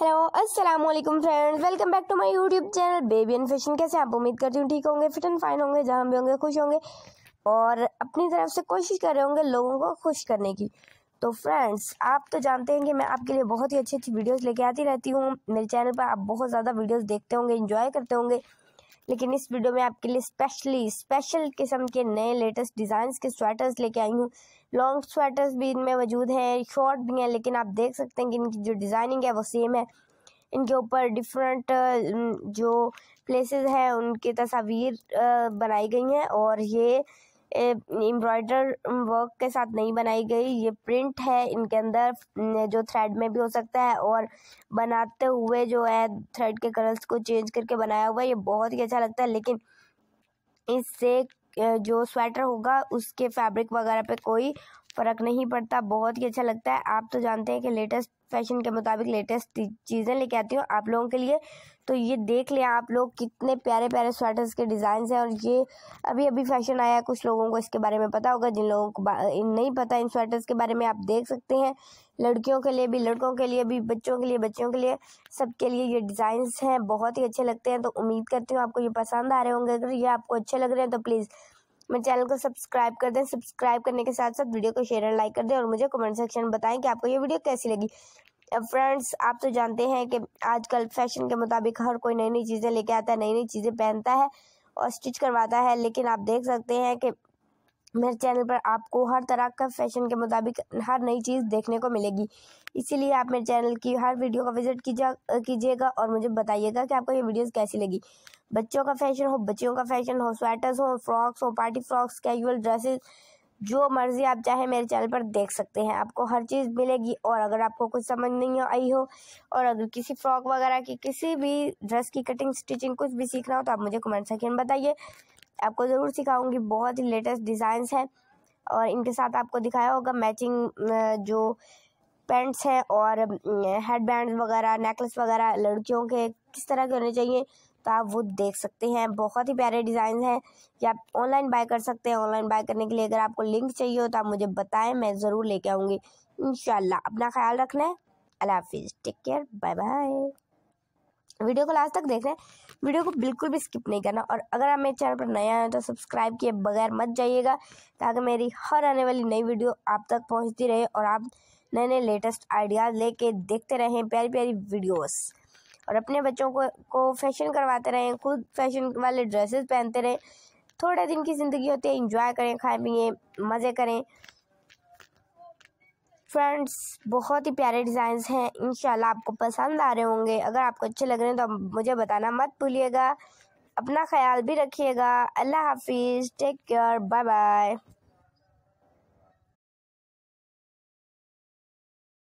hello अस्सलाम वालेकुम friends welcome back to my YouTube channel baby and fashion कैसे आप उम्मीद करती हूँ ठीक होंगे फिट एंड फाइन होंगे जहाँ भी होंगे खुश होंगे और अपनी तरफ से कोशिश कर रहे होंगे लोगों को खुश करने की तो फ्रेंड्स आप तो जानते हैं कि मैं आपके लिए बहुत ही अच्छी अच्छी वीडियोज़ लेके आती रहती हूँ मेरे चैनल पर आप बहुत ज़्यादा वीडियोज़ देखते होंगे इन्जॉय करते होंगे लेकिन इस वीडियो में आपके लिए स्पेशली स्पेशल किस्म के नए लेटेस्ट डिज़ाइन के स्वेटर्स लेके आई हूँ लॉन्ग स्वेटर्स भी इनमें मौजूद हैं शॉर्ट भी हैं लेकिन आप देख सकते हैं कि इनकी जो डिज़ाइनिंग है वो सेम है इनके ऊपर डिफरेंट जो प्लेसेस हैं उनकी तस्वीर बनाई गई हैं और ये एम्ब्रॉयडर वर्क के साथ नहीं बनाई गई ये प्रिंट है इनके अंदर जो थ्रेड में भी हो सकता है और बनाते हुए जो है थ्रेड के कलर्स को चेंज करके बनाया हुआ है ये बहुत ही अच्छा लगता है लेकिन इससे जो स्वेटर होगा उसके फैब्रिक वगैरह पे कोई फ़र्क नहीं पड़ता बहुत ही अच्छा लगता है आप तो जानते हैं कि लेटेस्ट फैशन के मुताबिक लेटेस्ट चीज़ें लेके आती हूँ आप लोगों के लिए तो ये देख लें आप लोग कितने प्यारे प्यारे स्वेटर्स के डिज़ाइन हैं और ये अभी अभी फैशन आया है कुछ लोगों को इसके बारे में पता होगा जिन लोगों को नहीं पता इन स्वेटर्स के बारे में आप देख सकते हैं लड़कियों के लिए भी लड़कों के लिए भी बच्चों के लिए बच्चों के लिए सबके लिए ये डिज़ाइंस हैं बहुत ही अच्छे लगते हैं तो उम्मीद करती हूँ आपको ये पसंद आ रहे होंगे अगर ये आपको अच्छे लग रहे हैं तो प्लीज़ मेरे चैनल को सब्सक्राइब कर दें सब्सक्राइब करने के साथ साथ वीडियो को शेयर एंड लाइक कर दें और मुझे कमेंट सेक्शन में बताएं कि आपको ये वीडियो कैसी लगी फ्रेंड्स आप तो जानते हैं कि आजकल फैशन के मुताबिक हर कोई नई नई चीज़ें लेके आता है नई नई चीज़ें पहनता है और स्टिच करवाता है लेकिन आप देख सकते हैं कि मेरे चैनल पर आपको हर तरह का फैशन के मुताबिक हर नई चीज़ देखने को मिलेगी इसीलिए आप मेरे चैनल की हर वीडियो का विजिट कीजिएगा और मुझे बताइएगा कि आपको ये वीडियोस कैसी लगी बच्चों का फैशन हो बच्चियों का फैशन हो स्वेटर्स हो फ्रॉक्स हो पार्टी फ्रॉक्स कैजुअल ड्रेसेस जो मर्ज़ी आप चाहे मेरे चैनल पर देख सकते हैं आपको हर चीज़ मिलेगी और अगर आपको कुछ समझ नहीं आई हो और अगर किसी फ्रॉक वगैरह की किसी भी ड्रेस की कटिंग स्टिचिंग कुछ भी सीखना हो तो आप मुझे कमेंट सेक्शन बताइए आपको ज़रूर सिखाऊंगी बहुत ही लेटेस्ट डिज़ाइंस हैं और इनके साथ आपको दिखाया होगा मैचिंग जो पैंट्स हैं और हेड बैंड वगैरह नेकलेस वगैरह लड़कियों के किस तरह के होने चाहिए तो आप वो देख सकते हैं बहुत ही प्यारे डिज़ाइन हैं या आप ऑनलाइन बाय कर सकते हैं ऑनलाइन बाय करने के लिए अगर आपको लिंक चाहिए हो तो आप मुझे बताएं मैं ज़रूर लेके आऊँगी इन अपना ख्याल रखना है अल्लाह हाफिज़ take care bye bye video को लास्ट तक देख रहे हैं वीडियो को बिल्कुल भी स्किप नहीं करना और अगर आप मेरे चैनल पर नए आए तो सब्सक्राइब किए बगैर मत जाइएगा ताकि मेरी हर आने वाली नई वीडियो आप तक पहुंचती रहे और आप नए नए लेटेस्ट आइडियाज़ लेके देखते रहें प्यारी प्यारी वीडियोस और अपने बच्चों को को फैशन करवाते रहें खुद फैशन वाले ड्रेसेस पहनते रहें थोड़े दिन की ज़िंदगी होती है इंजॉय करें खाएँ पिए मज़े करें फ्रेंड्स बहुत ही प्यारे डिज़ाइंस हैं इन आपको पसंद आ रहे होंगे अगर आपको अच्छे लग रहे हैं तो मुझे बताना मत भूलिएगा अपना ख्याल भी रखिएगा अल्लाह हाफिज़ टेक केयर बाय बाय